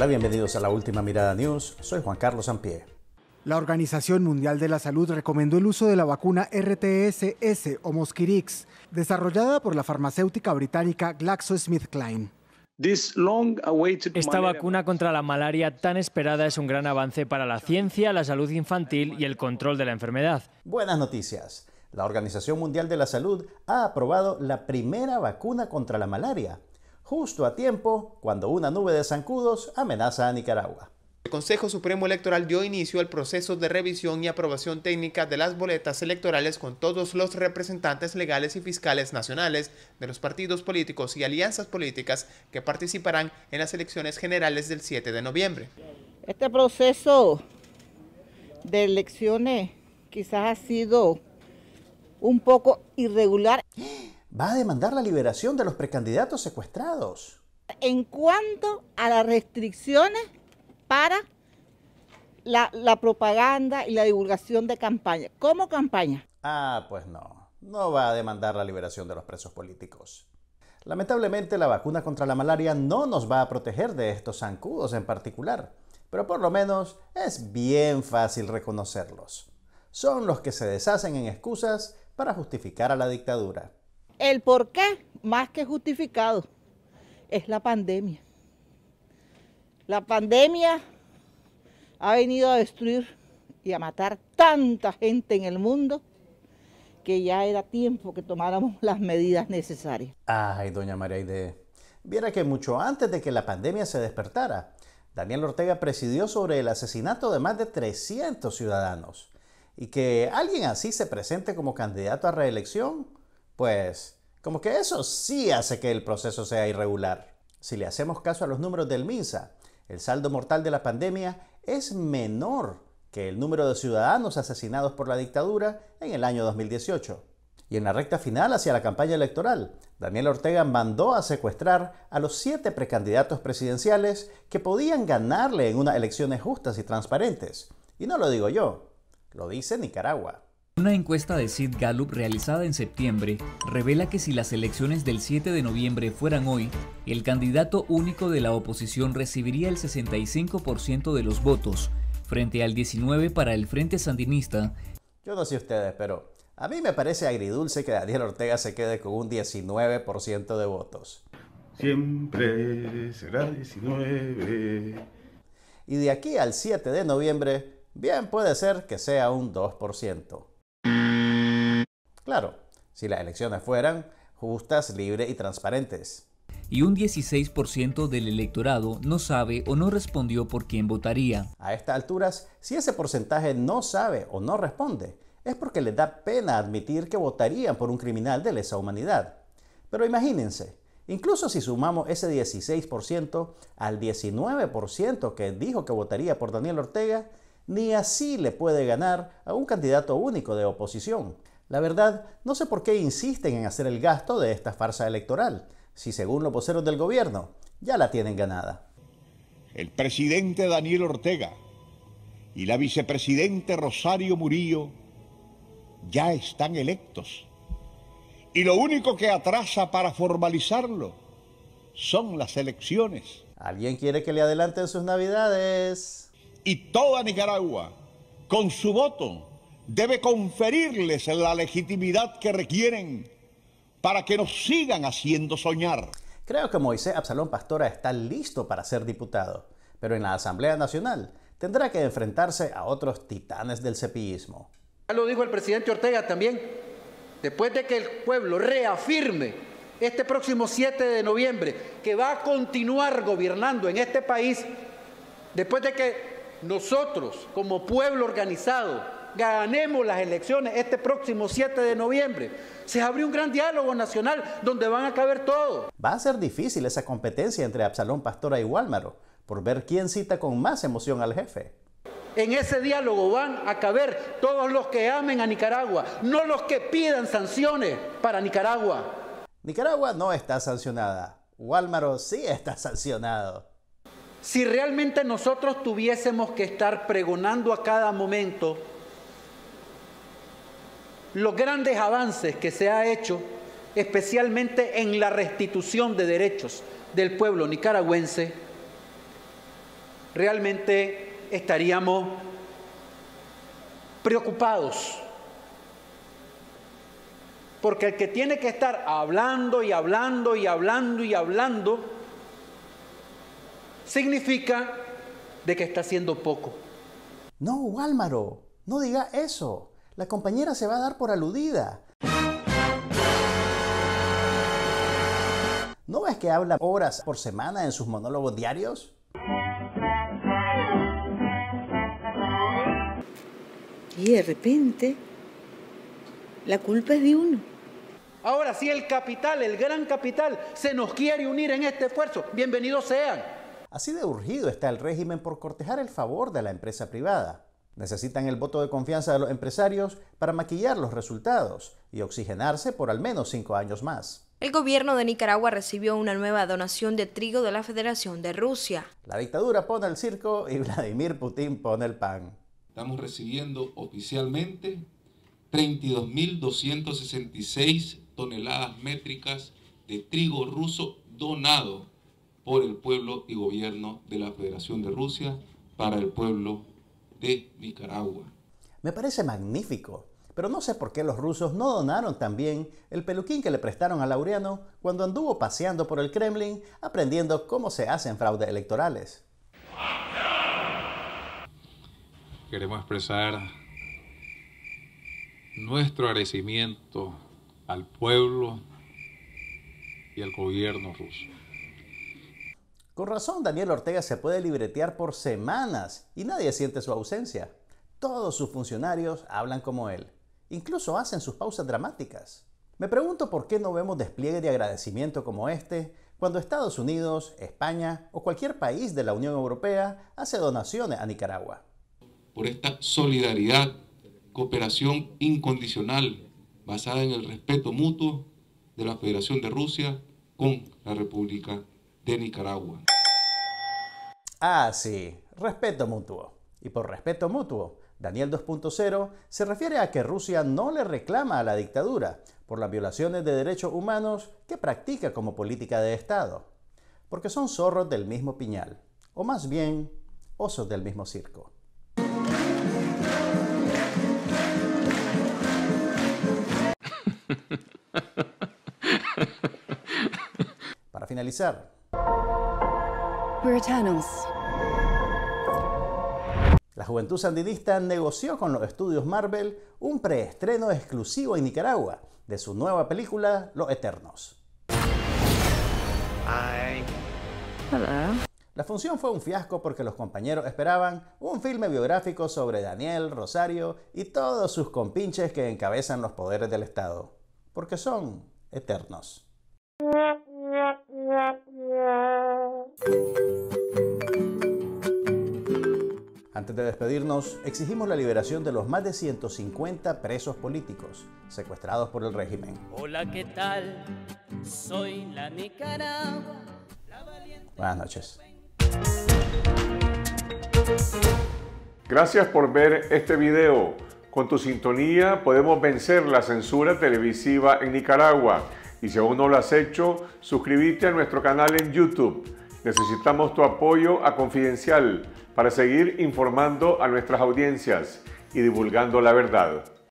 Hola, bienvenidos a la última mirada news. Soy Juan Carlos Sampié. La Organización Mundial de la Salud recomendó el uso de la vacuna RTSS o Mosquirix, desarrollada por la farmacéutica británica GlaxoSmithKline. Esta vacuna contra la malaria tan esperada es un gran avance para la ciencia, la salud infantil y el control de la enfermedad. Buenas noticias. La Organización Mundial de la Salud ha aprobado la primera vacuna contra la malaria, justo a tiempo cuando una nube de zancudos amenaza a Nicaragua. El Consejo Supremo Electoral dio inicio al proceso de revisión y aprobación técnica de las boletas electorales con todos los representantes legales y fiscales nacionales de los partidos políticos y alianzas políticas que participarán en las elecciones generales del 7 de noviembre. Este proceso de elecciones quizás ha sido un poco irregular va a demandar la liberación de los precandidatos secuestrados. En cuanto a las restricciones para la, propaganda y la divulgación de campaña, ¿cómo campaña? Ah, pues no, no va a demandar la liberación de los presos políticos. Lamentablemente la vacuna contra la malaria no nos va a proteger de estos zancudos en particular, pero por lo menos es bien fácil reconocerlos. Son los que se deshacen en excusas para justificar a la dictadura. El por qué, más que justificado, es la pandemia. La pandemia ha venido a destruir y a matar tanta gente en el mundo que ya era tiempo que tomáramos las medidas necesarias. Ay, doña María Aide, viera que mucho antes de que la pandemia se despertara, Daniel Ortega presidió sobre el asesinato de más de 300 ciudadanos. Y que alguien así se presente como candidato a reelección, pues como que eso sí hace que el proceso sea irregular. Si le hacemos caso a los números del MINSA, el saldo mortal de la pandemia es menor que el número de ciudadanos asesinados por la dictadura en el año 2018. Y en la recta final hacia la campaña electoral, Daniel Ortega mandó a secuestrar a los siete precandidatos presidenciales que podían ganarle en unas elecciones justas y transparentes. Y no lo digo yo, lo dice Nicaragua. Una encuesta de Sid Gallup realizada en septiembre revela que si las elecciones del 7 de noviembre fueran hoy, el candidato único de la oposición recibiría el 65% de los votos, frente al 19% para el Frente Sandinista. Yo no sé ustedes, pero a mí me parece agridulce que Daniel Ortega se quede con un 19% de votos. Siempre será 19. Y de aquí al 7 de noviembre, bien puede ser que sea un 2%. Claro, si las elecciones fueran justas, libres y transparentes. Y un 16% del electorado no sabe o no respondió por quién votaría. A estas alturas, si ese porcentaje no sabe o no responde, es porque les da pena admitir que votarían por un criminal de lesa humanidad. Pero imagínense, incluso si sumamos ese 16% al 19% que dijo que votaría por Daniel Ortega, ni así le puede ganar a un candidato único de oposición, la verdad, no sé por qué insisten en hacer el gasto de esta farsa electoral, si según los voceros del gobierno, ya la tienen ganada. El presidente Daniel Ortega y la vicepresidente Rosario Murillo ya están electos. Y lo único que atrasa para formalizarlo son las elecciones. ¿Alguien quiere que le adelanten sus navidades? Y toda Nicaragua, con su voto, debe conferirles la legitimidad que requieren para que nos sigan haciendo soñar. Creo que Moisés Absalón Pastora está listo para ser diputado, pero en la Asamblea Nacional tendrá que enfrentarse a otros titanes del cepillismo. Ya lo dijo el presidente Ortega también. Después de que el pueblo reafirme este próximo 7 de noviembre que va a continuar gobernando en este país, después de que nosotros como pueblo organizado ganemos las elecciones este próximo 7 de noviembre. Se abrió un gran diálogo nacional donde van a caber todos. Va a ser difícil esa competencia entre Absalón Pastora y Walmaro por ver quién cita con más emoción al jefe. En ese diálogo van a caber todos los que amen a Nicaragua, no los que pidan sanciones para Nicaragua. Nicaragua no está sancionada. Walmaro sí está sancionado. Si realmente nosotros tuviésemos que estar pregonando a cada momento los grandes avances que se ha hecho, especialmente en la restitución de derechos del pueblo nicaragüense, realmente estaríamos preocupados. Porque el que tiene que estar hablando y hablando y hablando y hablando, significa de que está haciendo poco. No, Álvaro, no diga eso. La compañera se va a dar por aludida. ¿No ves que habla horas por semana en sus monólogos diarios? Y de repente, la culpa es de uno. Ahora, si el capital, el gran capital, se nos quiere unir en este esfuerzo, bienvenidos sean. Así de urgido está el régimen por cortejar el favor de la empresa privada. Necesitan el voto de confianza de los empresarios para maquillar los resultados y oxigenarse por al menos cinco años más. El gobierno de Nicaragua recibió una nueva donación de trigo de la Federación de Rusia. La dictadura pone el circo y Vladimir Putin pone el pan. Estamos recibiendo oficialmente 32.266 toneladas métricas de trigo ruso donado por el pueblo y gobierno de la Federación de Rusia para el pueblo Nicaragua. Me parece magnífico, pero no sé por qué los rusos no donaron también el peluquín que le prestaron a Laureano cuando anduvo paseando por el Kremlin aprendiendo cómo se hacen fraudes electorales. Queremos expresar nuestro agradecimiento al pueblo y al gobierno ruso. Con razón, Daniel Ortega se puede libretear por semanas y nadie siente su ausencia. Todos sus funcionarios hablan como él. Incluso hacen sus pausas dramáticas. Me pregunto por qué no vemos despliegue de agradecimiento como este cuando Estados Unidos, España o cualquier país de la Unión Europea hace donaciones a Nicaragua. Por esta solidaridad, cooperación incondicional basada en el respeto mutuo de la Federación de Rusia con la República de Nicaragua. Ah, sí, respeto mutuo. Y por respeto mutuo, Daniel 2.0 se refiere a que Rusia no le reclama a la dictadura por las violaciones de derechos humanos que practica como política de Estado, porque son zorros del mismo piñal, o más bien, osos del mismo circo. Para finalizar, la juventud sandinista negoció con los estudios Marvel un preestreno exclusivo en Nicaragua de su nueva película Los Eternos. La función fue un fiasco porque los compañeros esperaban un filme biográfico sobre Daniel, Rosario y todos sus compinches que encabezan los poderes del Estado, porque son eternos. Antes de despedirnos, exigimos la liberación de los más de 150 presos políticos secuestrados por el régimen. Hola, ¿qué tal? Soy la Nicaragua. La valiente... Buenas noches. Gracias por ver este video. Con tu sintonía podemos vencer la censura televisiva en Nicaragua. Y si aún no lo has hecho, suscríbete a nuestro canal en YouTube. Necesitamos tu apoyo a Confidencial para seguir informando a nuestras audiencias y divulgando la verdad.